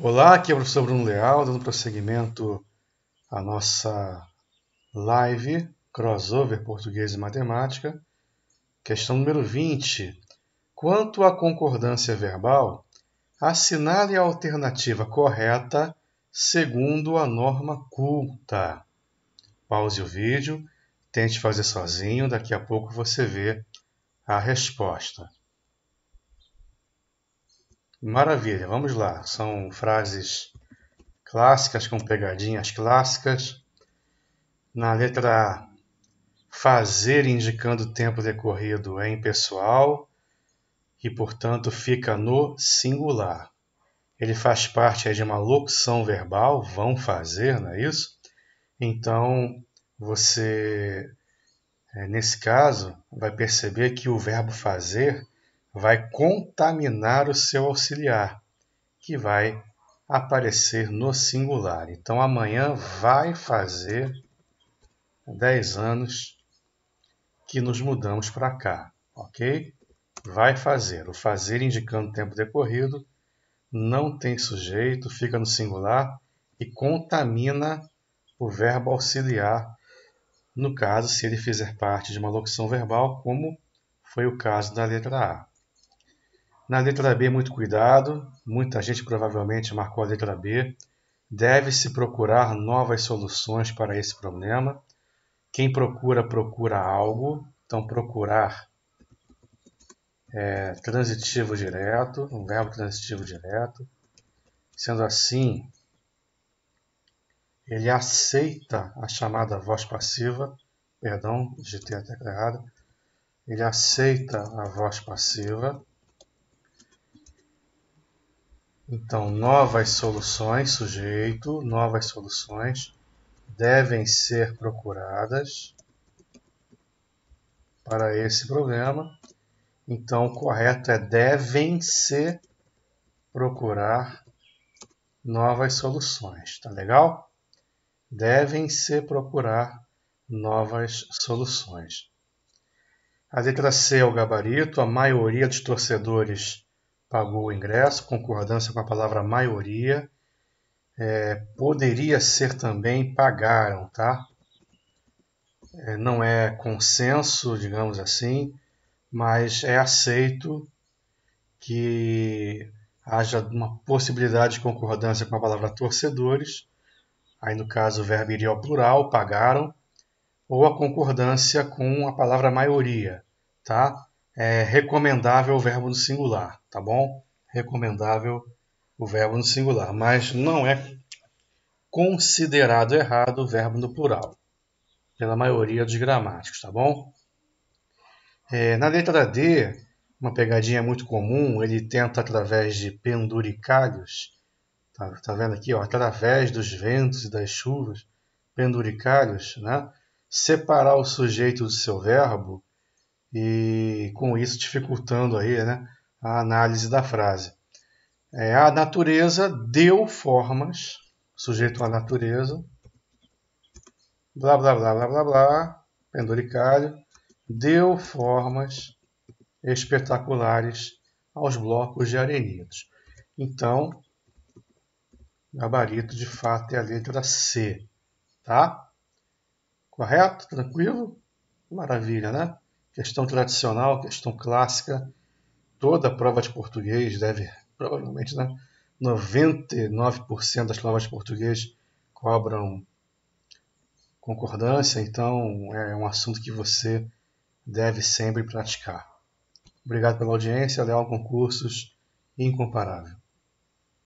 Olá, aqui é o professor Bruno Leal, dando prosseguimento à nossa live crossover português e matemática. Questão número 20. Quanto à concordância verbal, assinale a alternativa correta segundo a norma culta. Pause o vídeo, tente fazer sozinho, daqui a pouco você vê a resposta. Maravilha, vamos lá. São frases clássicas com pegadinhas clássicas. Na letra A, fazer indicando o tempo decorrido é impessoal e, portanto, fica no singular. Ele faz parte de uma locução verbal, vão fazer, não é isso? Então, você, eh, nesse caso, vai perceber que o verbo fazer vai contaminar o seu auxiliar, que vai aparecer no singular. Então amanhã vai fazer 10 anos que nos mudamos para cá, ok? Vai fazer. O fazer indicando tempo decorrido, não tem sujeito, fica no singular e contamina o verbo auxiliar, no caso, se ele fizer parte de uma locução verbal, como foi o caso da letra A. Na letra B, muito cuidado. Muita gente provavelmente marcou a letra B. Deve-se procurar novas soluções para esse problema. Quem procura, procura algo. Então, procurar é transitivo direto, um verbo transitivo direto. Sendo assim, ele aceita a chamada voz passiva, perdão, digitei a tecla errada, ele aceita a voz passiva então, novas soluções, sujeito, novas soluções devem ser procuradas para esse problema. Então, o correto é devem-se procurar novas soluções, tá legal? Devem-se procurar novas soluções. A letra C é o gabarito, a maioria dos torcedores pagou o ingresso, concordância com a palavra maioria. É, poderia ser também pagaram, tá? É, não é consenso, digamos assim, mas é aceito que haja uma possibilidade de concordância com a palavra torcedores, aí no caso o verbo iria ao plural, pagaram, ou a concordância com a palavra maioria, tá? é recomendável o verbo no singular, tá bom? Recomendável o verbo no singular, mas não é considerado errado o verbo no plural, pela maioria dos gramáticos, tá bom? É, na letra D, uma pegadinha muito comum, ele tenta através de penduricalhos, tá, tá vendo aqui, ó, através dos ventos e das chuvas, penduricalhos, né? separar o sujeito do seu verbo e com isso dificultando aí, né, a análise da frase. É, a natureza deu formas, sujeito à natureza, blá blá blá blá blá blá, penduricalho, deu formas espetaculares aos blocos de arenitos. Então, gabarito de fato é a letra C, tá? Correto? Tranquilo? Maravilha, né? questão tradicional, questão clássica. Toda prova de português deve, provavelmente, né, 99% das provas de português cobram concordância, então é um assunto que você deve sempre praticar. Obrigado pela audiência, Leal Concursos, incomparável.